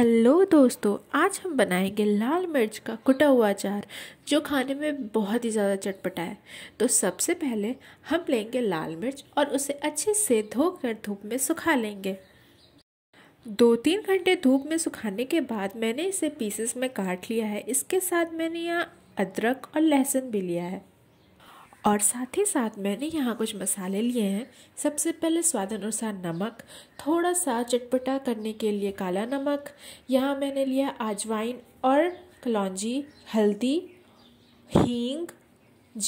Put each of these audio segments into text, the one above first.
hello दोस्तों आज हम बनाएंगे लाल मिर्च का कुटा हुआ अचार जो खाने में बहुत ही ज़्यादा चटपटा है तो सबसे पहले हम लेंगे लाल मिर्च और उसे अच्छे से धोकर धूप में सुखा लेंगे दो तीन घंटे धूप में सुखाने के बाद मैंने इसे पीसेस में काट लिया है इसके साथ मैंने यहाँ अदरक और लहसुन भी लिया है और साथ ही साथ मैंने यहाँ कुछ मसाले लिए हैं सबसे पहले स्वाद अनुसार नमक थोड़ा सा चटपटा करने के लिए काला नमक यहाँ मैंने लिया आजवाइन और कलौजी हल्दी हींग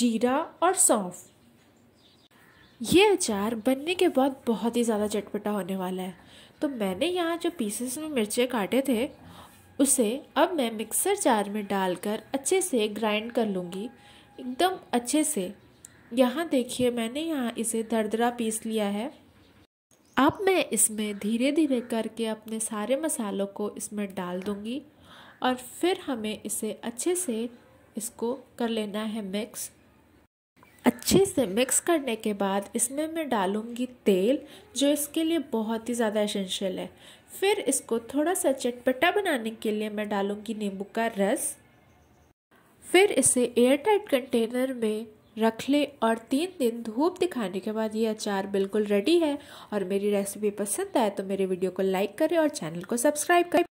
जीरा और सौंफ ये अचार बनने के बाद बहुत ही ज़्यादा चटपटा होने वाला है तो मैंने यहाँ जो पीसेस में मिर्चे काटे थे उसे अब मैं मिक्सर जार में डालकर अच्छे से ग्राइंड कर लूँगी एकदम अच्छे से यहाँ देखिए मैंने यहाँ इसे दरदरा पीस लिया है अब मैं इसमें धीरे धीरे करके अपने सारे मसालों को इसमें डाल दूँगी और फिर हमें इसे अच्छे से इसको कर लेना है मिक्स अच्छे से मिक्स करने के बाद इसमें मैं डालूँगी तेल जो इसके लिए बहुत ही ज़्यादा एसेंशियल है फिर इसको थोड़ा सा चटपटा बनाने के लिए मैं डालूँगी नींबू का रस फिर इसे एयर टाइट कंटेनर में रख ले और तीन दिन धूप दिखाने के बाद ये अचार बिल्कुल रेडी है और मेरी रेसिपी पसंद आए तो मेरे वीडियो को लाइक करें और चैनल को सब्सक्राइब करें